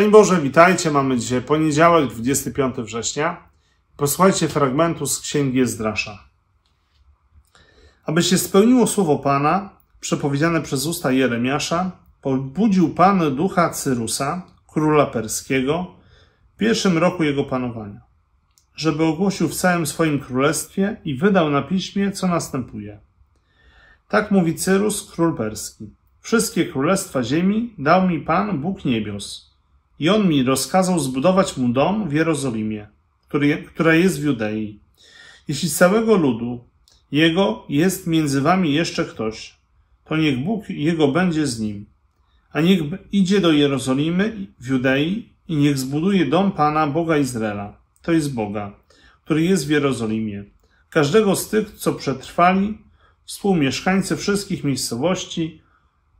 Szczęść Boże, witajcie. Mamy dzisiaj poniedziałek, 25 września. Posłuchajcie fragmentu z Księgi zdrasza. Aby się spełniło słowo Pana, przepowiedziane przez usta Jeremiasza, pobudził Pan ducha Cyrusa, króla perskiego, w pierwszym roku jego panowania, żeby ogłosił w całym swoim królestwie i wydał na piśmie, co następuje. Tak mówi Cyrus, król perski. Wszystkie królestwa ziemi dał mi Pan, Bóg niebios i on mi rozkazał zbudować mu dom w Jerozolimie, który, która jest w Judei. Jeśli z całego ludu jego jest między wami jeszcze ktoś, to niech Bóg jego będzie z nim. A niech idzie do Jerozolimy w Judei i niech zbuduje dom Pana Boga Izraela, to jest Boga, który jest w Jerozolimie. Każdego z tych, co przetrwali, współmieszkańcy wszystkich miejscowości,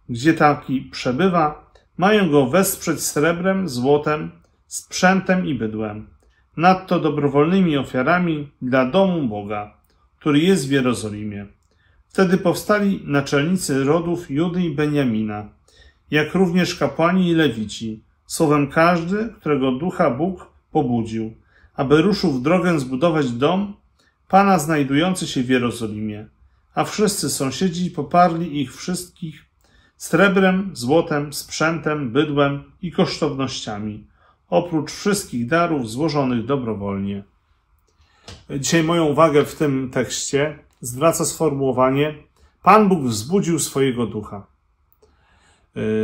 gdzie taki przebywa, mają go wesprzeć srebrem, złotem, sprzętem i bydłem, nadto dobrowolnymi ofiarami dla domu Boga, który jest w Jerozolimie. Wtedy powstali naczelnicy rodów Judy i Beniamina, jak również kapłani i lewici, słowem każdy, którego ducha Bóg pobudził, aby ruszył w drogę zbudować dom Pana znajdujący się w Jerozolimie. A wszyscy sąsiedzi poparli ich wszystkich srebrem, złotem, sprzętem, bydłem i kosztownościami, oprócz wszystkich darów złożonych dobrowolnie. Dzisiaj moją uwagę w tym tekście zwraca sformułowanie Pan Bóg wzbudził swojego ducha.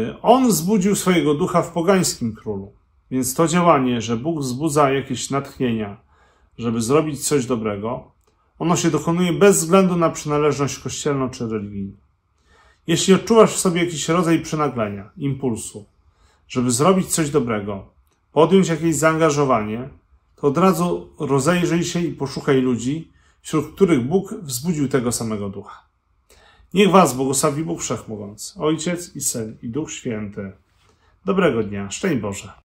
Y, On wzbudził swojego ducha w pogańskim królu. Więc to działanie, że Bóg wzbudza jakieś natchnienia, żeby zrobić coś dobrego, ono się dokonuje bez względu na przynależność kościelną czy religijną. Jeśli odczuwasz w sobie jakiś rodzaj przynaglenia, impulsu, żeby zrobić coś dobrego, podjąć jakieś zaangażowanie, to od razu rozejrzyj się i poszukaj ludzi, wśród których Bóg wzbudził tego samego ducha. Niech Was błogosławi Bóg Wszechmogący, Ojciec i Syn i Duch Święty. Dobrego dnia, szczęść Boże.